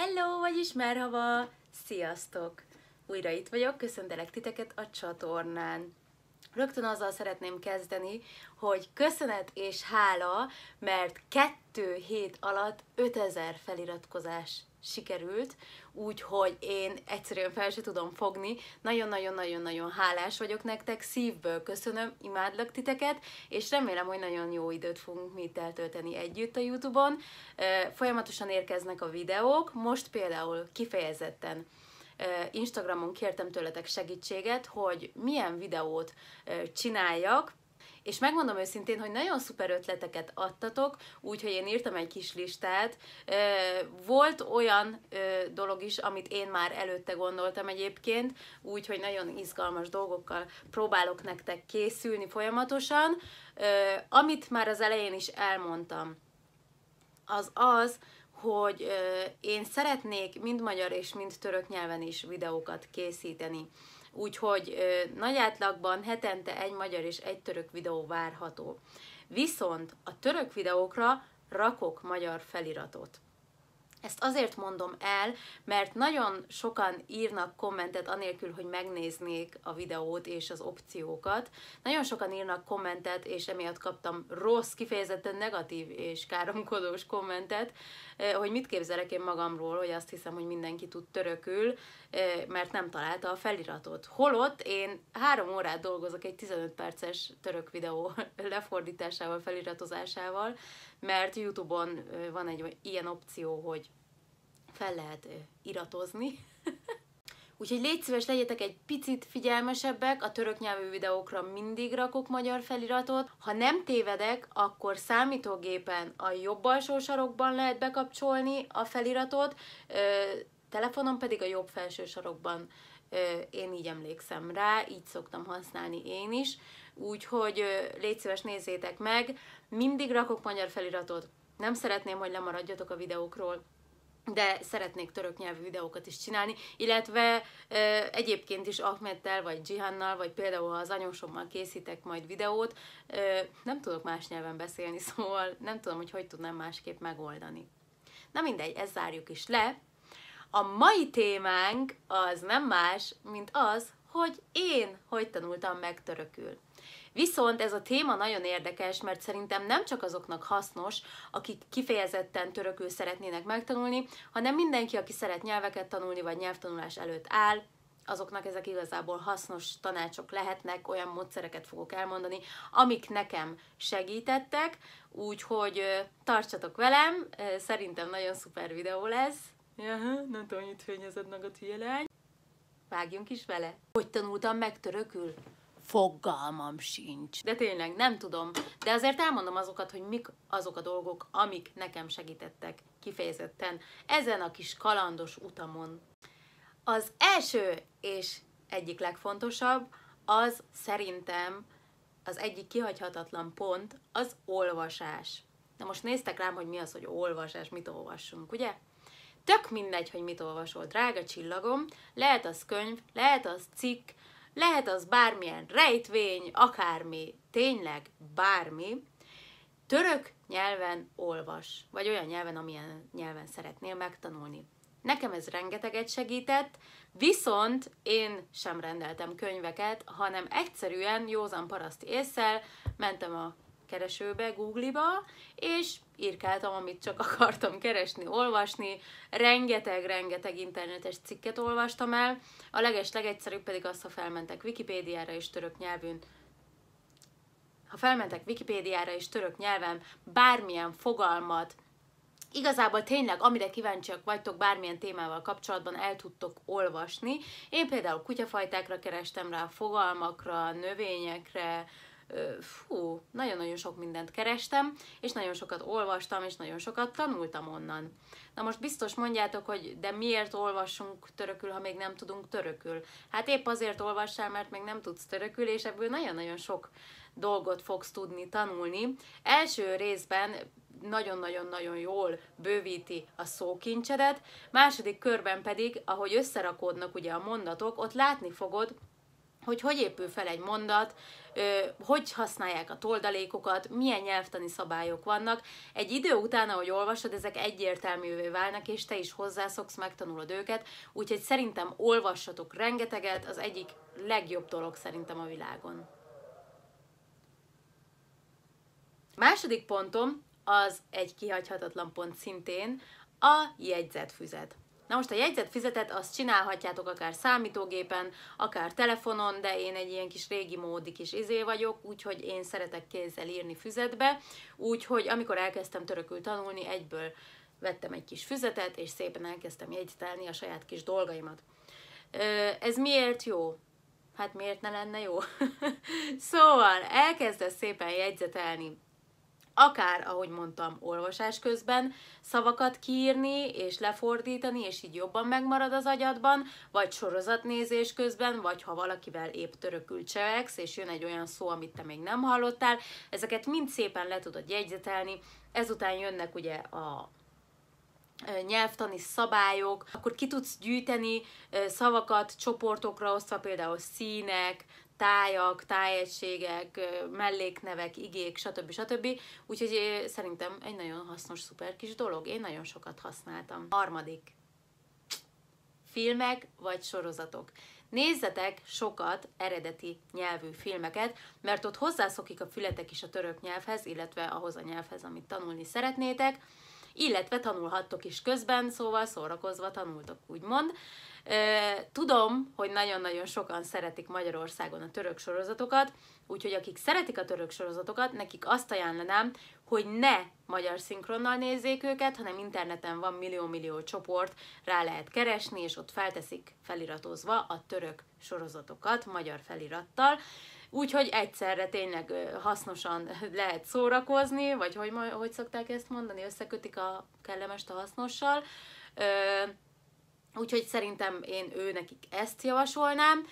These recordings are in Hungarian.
Hello, vagyis merhaba! Sziasztok! Újra itt vagyok, köszöntelek titeket a csatornán. Rögtön azzal szeretném kezdeni, hogy köszönet és hála, mert kettő hét alatt 5000 feliratkozás sikerült, úgyhogy én egyszerűen fel se tudom fogni. Nagyon-nagyon-nagyon-nagyon hálás vagyok nektek, szívből köszönöm, imádlak titeket, és remélem, hogy nagyon jó időt fogunk mi eltölteni együtt a Youtube-on. Folyamatosan érkeznek a videók, most például kifejezetten Instagramon kértem tőletek segítséget, hogy milyen videót csináljak, és megmondom őszintén, hogy nagyon szuper ötleteket adtatok, úgyhogy én írtam egy kis listát. Volt olyan dolog is, amit én már előtte gondoltam egyébként, úgyhogy nagyon izgalmas dolgokkal próbálok nektek készülni folyamatosan. Amit már az elején is elmondtam, az az, hogy én szeretnék mind magyar és mind török nyelven is videókat készíteni úgyhogy nagy átlagban hetente egy magyar és egy török videó várható. Viszont a török videókra rakok magyar feliratot. Ezt azért mondom el, mert nagyon sokan írnak kommentet anélkül, hogy megnéznék a videót és az opciókat. Nagyon sokan írnak kommentet, és emiatt kaptam rossz, kifejezetten negatív és káromkodós kommentet, hogy mit képzelek én magamról, hogy azt hiszem, hogy mindenki tud törökül, mert nem találta a feliratot. Holott én három órát dolgozok egy 15 perces török videó lefordításával, feliratozásával, mert YouTube-on van egy ilyen opció, hogy fel lehet iratozni. Úgyhogy légy szíves, legyetek egy picit figyelmesebbek, a török nyelvű videókra mindig rakok magyar feliratot. Ha nem tévedek, akkor számítógépen a jobb alsó sarokban lehet bekapcsolni a feliratot, ö, telefonon pedig a jobb felső sarokban én így emlékszem rá, így szoktam használni én is, úgyhogy légy szíves, nézzétek meg, mindig rakok magyar feliratot, nem szeretném, hogy lemaradjatok a videókról, de szeretnék török nyelvű videókat is csinálni, illetve e, egyébként is Ahmettel, vagy Jihannal, vagy például az anyósommal készítek majd videót, e, nem tudok más nyelven beszélni, szóval nem tudom, hogy hogy tudnám másképp megoldani. Na mindegy, ezt zárjuk is le. A mai témánk az nem más, mint az, hogy én hogy tanultam meg törökül. Viszont ez a téma nagyon érdekes, mert szerintem nem csak azoknak hasznos, akik kifejezetten törökül szeretnének megtanulni, hanem mindenki, aki szeret nyelveket tanulni, vagy nyelvtanulás előtt áll, azoknak ezek igazából hasznos tanácsok lehetnek, olyan módszereket fogok elmondani, amik nekem segítettek, úgyhogy tartsatok velem, szerintem nagyon szuper videó lesz. Jaha, nem tudom, hogy itt fényezed meg a Vágjunk is vele. Hogy tanultam meg törökül? Fogalmam sincs. De tényleg, nem tudom. De azért elmondom azokat, hogy mik azok a dolgok, amik nekem segítettek kifejezetten ezen a kis kalandos utamon. Az első és egyik legfontosabb, az szerintem az egyik kihagyhatatlan pont az olvasás. Na most néztek rám, hogy mi az, hogy olvasás, mit olvassunk, ugye? Tök mindegy, hogy mit olvasol, drága csillagom, lehet az könyv, lehet az cikk, lehet az bármilyen rejtvény, akármi, tényleg bármi, török nyelven olvas, vagy olyan nyelven, amilyen nyelven szeretnél megtanulni. Nekem ez rengeteget segített, viszont én sem rendeltem könyveket, hanem egyszerűen józan paraszt észsel mentem a keresőbe, Google-ba, és írkáltam, amit csak akartam keresni, olvasni. Rengeteg-rengeteg internetes cikket olvastam el. A leges legegyszerűbb pedig az, ha felmentek Wikipédiára és török nyelvűn. Ha felmentek Wikipédiára és török nyelven bármilyen fogalmat, igazából tényleg, amire kíváncsiak vagytok bármilyen témával kapcsolatban, el tudtok olvasni. Én például kutyafajtákra kerestem rá, fogalmakra, növényekre, fú, nagyon-nagyon sok mindent kerestem, és nagyon sokat olvastam, és nagyon sokat tanultam onnan. Na most biztos mondjátok, hogy de miért olvassunk törökül, ha még nem tudunk törökül? Hát épp azért olvassál, mert még nem tudsz törökül, és ebből nagyon-nagyon sok dolgot fogsz tudni tanulni. Első részben nagyon-nagyon-nagyon jól bővíti a szókincsedet, második körben pedig, ahogy összerakódnak ugye a mondatok, ott látni fogod, hogy hogy épül fel egy mondat, hogy használják a toldalékokat, milyen nyelvtani szabályok vannak. Egy idő után, ahogy olvasod, ezek egyértelművé válnak, és te is hozzászoksz, megtanulod őket, úgyhogy szerintem olvassatok rengeteget, az egyik legjobb dolog szerintem a világon. Második pontom, az egy kihagyhatatlan pont szintén, a jegyzetfüzet. Na most a jegyzet fizetet azt csinálhatjátok akár számítógépen, akár telefonon, de én egy ilyen kis régi módi kis izé vagyok, úgyhogy én szeretek kézzel írni füzetbe, úgyhogy amikor elkezdtem törökül tanulni, egyből vettem egy kis füzetet, és szépen elkezdtem jegyzetelni a saját kis dolgaimat. Ez miért jó? Hát miért ne lenne jó? szóval elkezdesz szépen jegyzetelni akár, ahogy mondtam, olvasás közben szavakat kiírni és lefordítani, és így jobban megmarad az agyadban, vagy sorozatnézés közben, vagy ha valakivel épp törökül cseheksz, és jön egy olyan szó, amit te még nem hallottál, ezeket mind szépen le tudod jegyzetelni, ezután jönnek ugye a nyelvtani szabályok, akkor ki tudsz gyűjteni szavakat csoportokra osztva, például színek, tájak, tájegységek, melléknevek, igék, stb. stb. Úgyhogy szerintem egy nagyon hasznos, szuper kis dolog. Én nagyon sokat használtam. Harmadik. Filmek vagy sorozatok. Nézzetek sokat eredeti nyelvű filmeket, mert ott hozzászokik a fületek is a török nyelvhez, illetve ahhoz a nyelvhez, amit tanulni szeretnétek illetve tanulhattok is közben, szóval szórakozva tanultok, úgymond. Tudom, hogy nagyon-nagyon sokan szeretik Magyarországon a török sorozatokat, úgyhogy akik szeretik a török sorozatokat, nekik azt ajánlanám, hogy ne magyar szinkronnal nézzék őket, hanem interneten van millió-millió csoport, rá lehet keresni, és ott felteszik feliratozva a török sorozatokat magyar felirattal. Úgyhogy egyszerre tényleg hasznosan lehet szórakozni, vagy hogy, hogy szokták ezt mondani, összekötik a kellemest a hasznossal. Úgyhogy szerintem én ő nekik ezt javasolnám,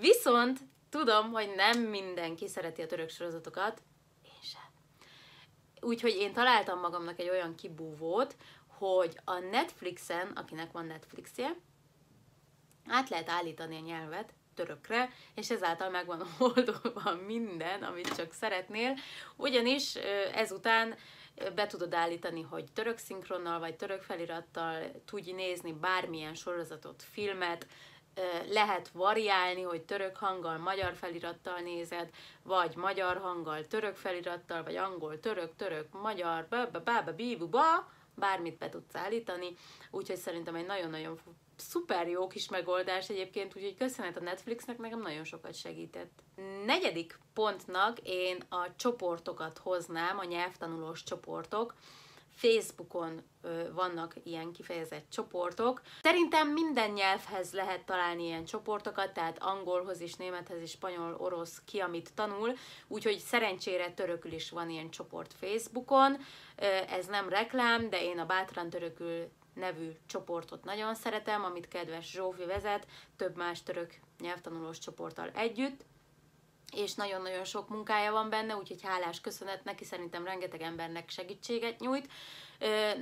viszont tudom, hogy nem mindenki szereti a török sorozatokat, én sem. Úgyhogy én találtam magamnak egy olyan kibúvót, hogy a Netflixen, akinek van Netflixje, át lehet állítani a nyelvet, törökre, és ezáltal megvan oldva minden, amit csak szeretnél, ugyanis ezután be tudod állítani, hogy török szinkronnal vagy török felirattal tudj nézni bármilyen sorozatot, filmet, lehet variálni, hogy török hanggal, magyar felirattal nézed, vagy magyar hanggal, török felirattal, vagy angol, török, török, magyar, bármit be tudsz állítani, úgyhogy szerintem egy nagyon-nagyon szuper jó kis megoldás egyébként, úgyhogy köszönet a Netflixnek, nekem nagyon sokat segített. Negyedik pontnak én a csoportokat hoznám, a nyelvtanulós csoportok. Facebookon ö, vannak ilyen kifejezett csoportok. Szerintem minden nyelvhez lehet találni ilyen csoportokat, tehát angolhoz is, némethez is, spanyol, orosz, ki amit tanul, úgyhogy szerencsére törökül is van ilyen csoport Facebookon. Ö, ez nem reklám, de én a Bátran Törökül nevű csoportot nagyon szeretem, amit kedves Zsófi vezet, több más török nyelvtanulós csoporttal együtt és nagyon-nagyon sok munkája van benne, úgyhogy hálás köszönet neki, szerintem rengeteg embernek segítséget nyújt.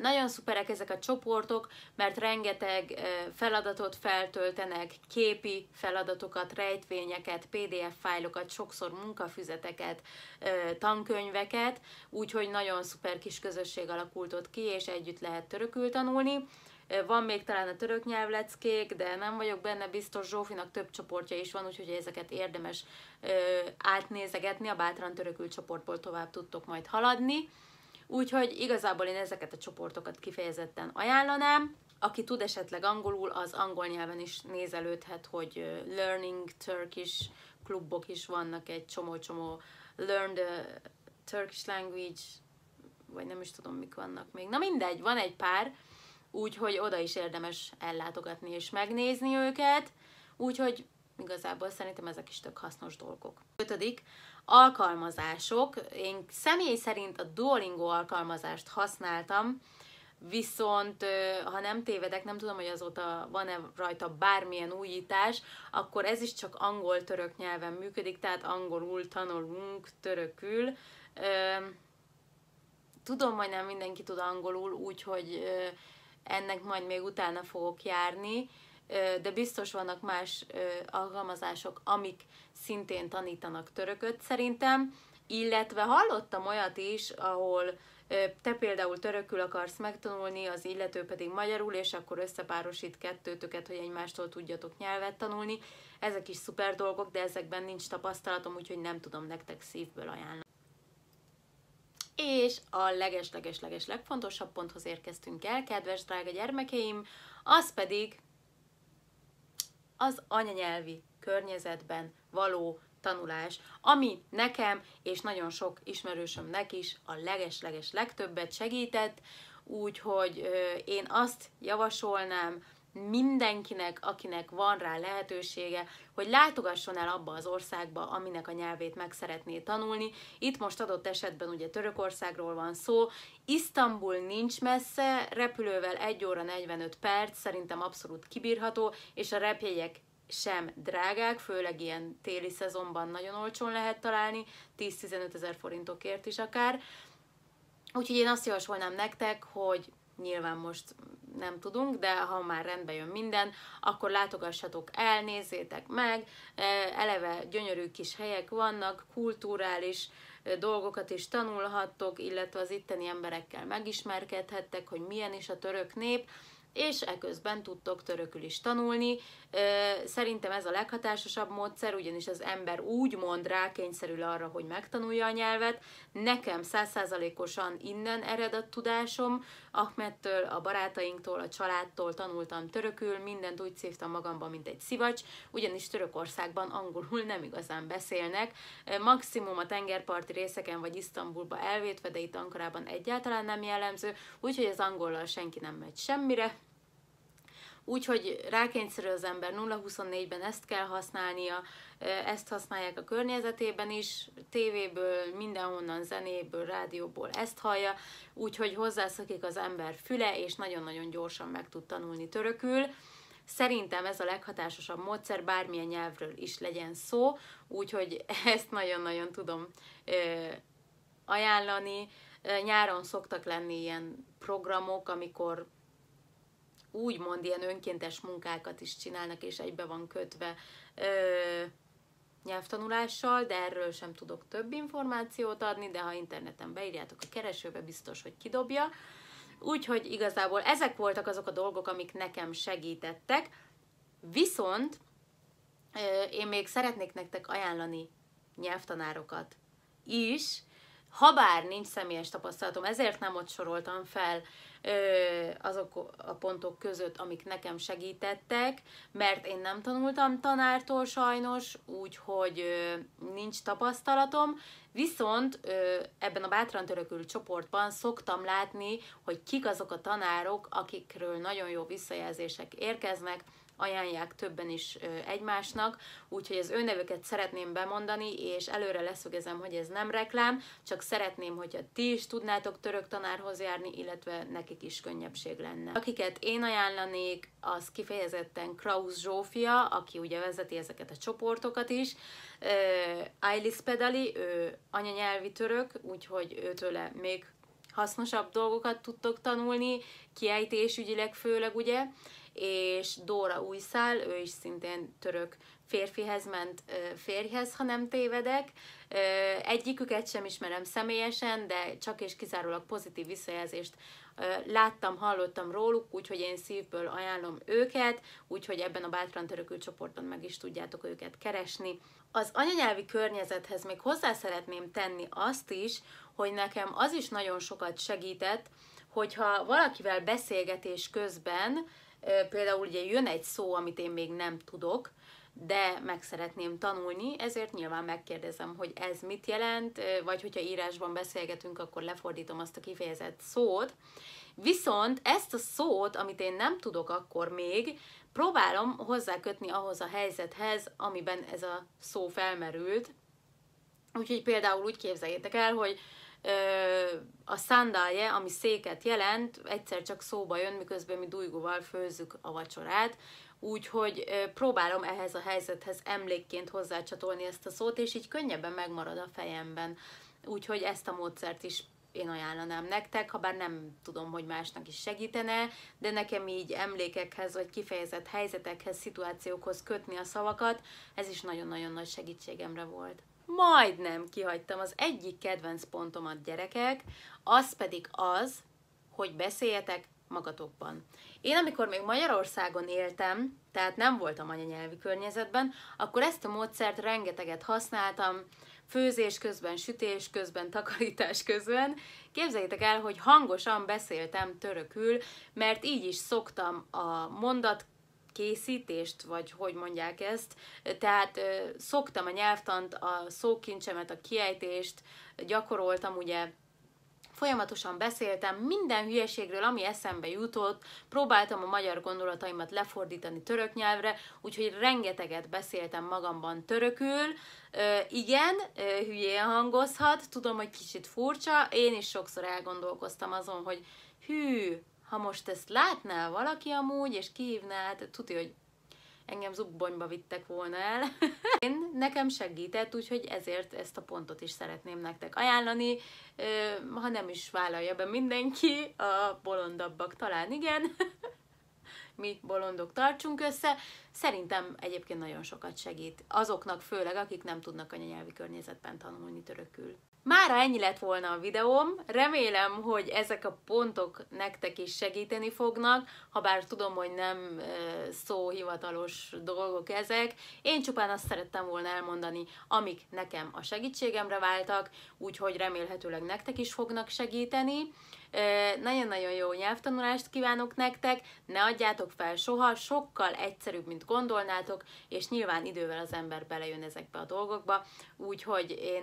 Nagyon szuperek ezek a csoportok, mert rengeteg feladatot feltöltenek, képi feladatokat, rejtvényeket, pdf fájlokat, sokszor munkafüzeteket, tankönyveket, úgyhogy nagyon szuper kis közösség alakult ott ki, és együtt lehet törökül tanulni. Van még talán a török nyelvleckék, de nem vagyok benne biztos, Zsófinak több csoportja is van, úgyhogy ezeket érdemes átnézegetni, a bátran törökül csoportból tovább tudtok majd haladni. Úgyhogy igazából én ezeket a csoportokat kifejezetten ajánlanám. Aki tud esetleg angolul, az angol nyelven is nézelődhet, hogy Learning Turkish klubok is vannak, egy csomó-csomó Learn the Turkish Language, vagy nem is tudom, mik vannak még. Na mindegy, van egy pár, úgyhogy oda is érdemes ellátogatni és megnézni őket, úgyhogy igazából szerintem ezek is tök hasznos dolgok. Ötödik, alkalmazások. Én személy szerint a Duolingo alkalmazást használtam, viszont ha nem tévedek, nem tudom, hogy azóta van-e rajta bármilyen újítás, akkor ez is csak angol-török nyelven működik, tehát angolul tanulunk, törökül. Tudom, hogy nem mindenki tud angolul, úgyhogy ennek majd még utána fogok járni, de biztos vannak más alkalmazások, amik szintén tanítanak törököt szerintem, illetve hallottam olyat is, ahol te például törökül akarsz megtanulni, az illető pedig magyarul, és akkor összepárosít kettőtöket, hogy egymástól tudjatok nyelvet tanulni. Ezek is szuper dolgok, de ezekben nincs tapasztalatom, úgyhogy nem tudom nektek szívből ajánlani és a leges-leges-leges legfontosabb ponthoz érkeztünk el, kedves drága gyermekeim, az pedig az anyanyelvi környezetben való tanulás, ami nekem és nagyon sok ismerősömnek is a leges-leges legtöbbet segített, úgyhogy én azt javasolnám, mindenkinek, akinek van rá lehetősége, hogy látogasson el abba az országba, aminek a nyelvét meg szeretné tanulni. Itt most adott esetben ugye Törökországról van szó, Isztambul nincs messze, repülővel 1 óra 45 perc, szerintem abszolút kibírható, és a repjegyek sem drágák, főleg ilyen téli szezonban nagyon olcsón lehet találni, 10-15 ezer forintokért is akár. Úgyhogy én azt javasolnám nektek, hogy nyilván most nem tudunk, de ha már rendbe jön minden, akkor látogassatok el, nézzétek meg, e, eleve gyönyörű kis helyek vannak, kulturális e, dolgokat is tanulhattok, illetve az itteni emberekkel megismerkedhettek, hogy milyen is a török nép, és eközben tudtok törökül is tanulni. Szerintem ez a leghatásosabb módszer, ugyanis az ember úgy mond rá, kényszerül arra, hogy megtanulja a nyelvet. Nekem százszázalékosan innen ered a tudásom, Ahmedtől, a barátainktól, a családtól tanultam törökül, mindent úgy szívtam magamba, mint egy szivacs, ugyanis Törökországban angolul nem igazán beszélnek. Maximum a tengerparti részeken vagy Isztambulba elvétve, de itt Ankarában egyáltalán nem jellemző, úgyhogy az angollal senki nem megy semmire, Úgyhogy rákényszerül az ember 0-24-ben ezt kell használnia, ezt használják a környezetében is, tévéből, mindenhonnan, zenéből, rádióból ezt hallja, úgyhogy hozzászakik az ember füle, és nagyon-nagyon gyorsan meg tud tanulni törökül. Szerintem ez a leghatásosabb módszer, bármilyen nyelvről is legyen szó, úgyhogy ezt nagyon-nagyon tudom ajánlani. Nyáron szoktak lenni ilyen programok, amikor úgymond ilyen önkéntes munkákat is csinálnak, és egybe van kötve ö, nyelvtanulással, de erről sem tudok több információt adni, de ha interneten beírjátok a keresőbe, biztos, hogy kidobja. Úgyhogy igazából ezek voltak azok a dolgok, amik nekem segítettek, viszont én még szeretnék nektek ajánlani nyelvtanárokat is, Habár nincs személyes tapasztalatom, ezért nem ott soroltam fel ö, azok a pontok között, amik nekem segítettek, mert én nem tanultam tanártól sajnos, úgyhogy nincs tapasztalatom, viszont ö, ebben a bátran törökül csoportban szoktam látni, hogy kik azok a tanárok, akikről nagyon jó visszajelzések érkeznek, ajánlják többen is egymásnak, úgyhogy az ő nevüket szeretném bemondani, és előre leszögezem, hogy ez nem reklám, csak szeretném, hogyha ti is tudnátok török tanárhoz járni, illetve nekik is könnyebbség lenne. Akiket én ajánlanék, az kifejezetten Kraus Zsófia, aki ugye vezeti ezeket a csoportokat is, Ailis Pedali, ő anyanyelvi török, úgyhogy őtőle még hasznosabb dolgokat tudtok tanulni, kiejtésügyileg főleg ugye, és Dóra Újszál, ő is szintén török férfihez ment férjhez, ha nem tévedek. Egyiküket sem ismerem személyesen, de csak és kizárólag pozitív visszajelzést láttam, hallottam róluk, úgyhogy én szívből ajánlom őket, úgyhogy ebben a Bátran Törökül csoporton meg is tudjátok őket keresni. Az anyanyelvi környezethez még hozzá szeretném tenni azt is, hogy nekem az is nagyon sokat segített, hogyha valakivel beszélgetés közben Például ugye jön egy szó, amit én még nem tudok, de meg szeretném tanulni, ezért nyilván megkérdezem, hogy ez mit jelent, vagy hogyha írásban beszélgetünk, akkor lefordítom azt a kifejezett szót. Viszont ezt a szót, amit én nem tudok akkor még, próbálom hozzákötni ahhoz a helyzethez, amiben ez a szó felmerült. Úgyhogy például úgy képzeljétek el, hogy a szándálje, ami széket jelent, egyszer csak szóba jön, miközben mi dujgóval főzzük a vacsorát, úgyhogy próbálom ehhez a helyzethez emlékként hozzácsatolni ezt a szót, és így könnyebben megmarad a fejemben. Úgyhogy ezt a módszert is én ajánlanám nektek, ha bár nem tudom, hogy másnak is segítene, de nekem így emlékekhez, vagy kifejezett helyzetekhez, szituációkhoz kötni a szavakat, ez is nagyon-nagyon nagy segítségemre volt majdnem kihagytam az egyik kedvenc pontomat, gyerekek, az pedig az, hogy beszéljetek magatokban. Én amikor még Magyarországon éltem, tehát nem voltam anyanyelvi környezetben, akkor ezt a módszert rengeteget használtam, főzés közben, sütés közben, takarítás közben. Képzeljétek el, hogy hangosan beszéltem törökül, mert így is szoktam a mondat készítést, vagy hogy mondják ezt. Tehát szoktam a nyelvtant, a szókincsemet, a kiejtést, gyakoroltam ugye folyamatosan beszéltem minden hülyeségről, ami eszembe jutott, próbáltam a magyar gondolataimat lefordítani török nyelvre, úgyhogy rengeteget beszéltem magamban törökül. Ö, igen, ö, hülyén hangozhat, tudom, hogy kicsit furcsa, én is sokszor elgondolkoztam azon, hogy hű, ha most ezt látná valaki amúgy, és kihívná, hát tudja, hogy engem zubbonyba vittek volna el. Én nekem segített, úgyhogy ezért ezt a pontot is szeretném nektek ajánlani, ha nem is vállalja be mindenki, a bolondabbak talán igen, mi bolondok tartsunk össze. Szerintem egyébként nagyon sokat segít azoknak, főleg akik nem tudnak anyanyelvi környezetben tanulni törökül. Mára ennyi lett volna a videóm, remélem, hogy ezek a pontok nektek is segíteni fognak, ha bár tudom, hogy nem szó hivatalos dolgok ezek, én csupán azt szerettem volna elmondani, amik nekem a segítségemre váltak, úgyhogy remélhetőleg nektek is fognak segíteni. Nagyon-nagyon jó nyelvtanulást kívánok nektek, ne adjátok fel soha, sokkal egyszerűbb, mint gondolnátok, és nyilván idővel az ember belejön ezekbe a dolgokba, úgyhogy én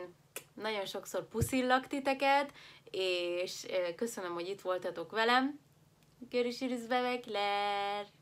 nagyon sokszor puszillak titeket, és eh, köszönöm, hogy itt voltatok velem. Görüşürüz bebekler!